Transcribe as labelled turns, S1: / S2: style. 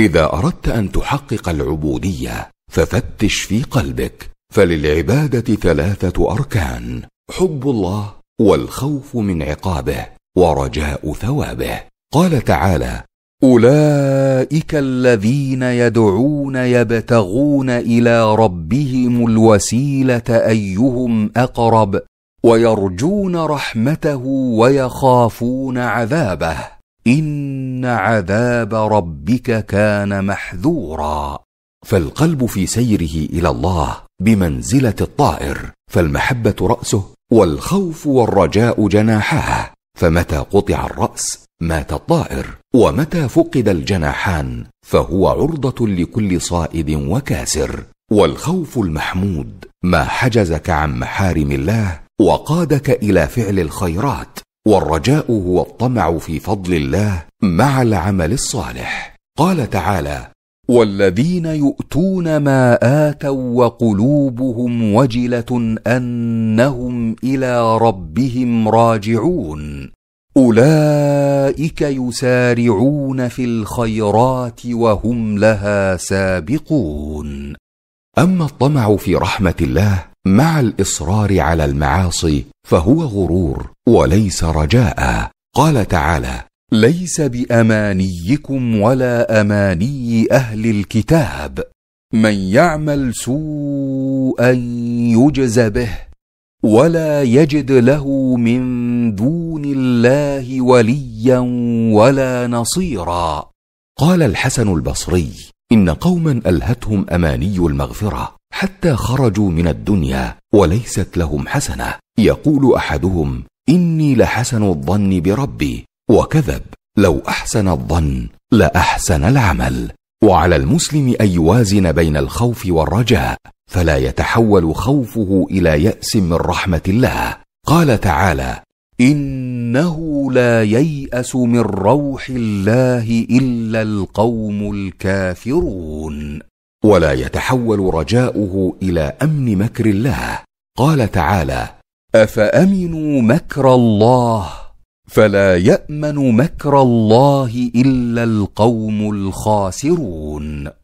S1: اذا اردت ان تحقق العبوديه ففتش في قلبك فللعباده ثلاثه اركان حب الله والخوف من عقابه ورجاء ثوابه قال تعالى اولئك الذين يدعون يبتغون الى ربهم الوسيله ايهم اقرب ويرجون رحمته ويخافون عذابه ان عذاب ربك كان محذورا فالقلب في سيره الى الله بمنزله الطائر فالمحبه راسه والخوف والرجاء جناحاه فمتى قطع الراس مات الطائر ومتى فقد الجناحان فهو عرضه لكل صائد وكاسر والخوف المحمود ما حجزك عن محارم الله وقادك الى فعل الخيرات والرجاء هو الطمع في فضل الله مع العمل الصالح قال تعالى والذين يؤتون ما اتوا وقلوبهم وجله انهم الى ربهم راجعون اولئك يسارعون في الخيرات وهم لها سابقون اما الطمع في رحمه الله مع الاصرار على المعاصي فهو غرور وليس رجاء قال تعالى ليس بامانيكم ولا اماني اهل الكتاب من يعمل سوءا يجز به ولا يجد له من دون الله وليا ولا نصيرا قال الحسن البصري ان قوما الهتهم اماني المغفره حتى خرجوا من الدنيا وليست لهم حسنه يقول احدهم اني لحسن الظن بربي وكذب لو احسن الظن لاحسن العمل وعلى المسلم ان يوازن بين الخوف والرجاء فلا يتحول خوفه الى ياس من رحمه الله قال تعالى انه لا يياس من روح الله الا القوم الكافرون ولا يتحول رجاؤه الى امن مكر الله قال تعالى افامنوا مكر الله فلا يامن مكر الله الا القوم الخاسرون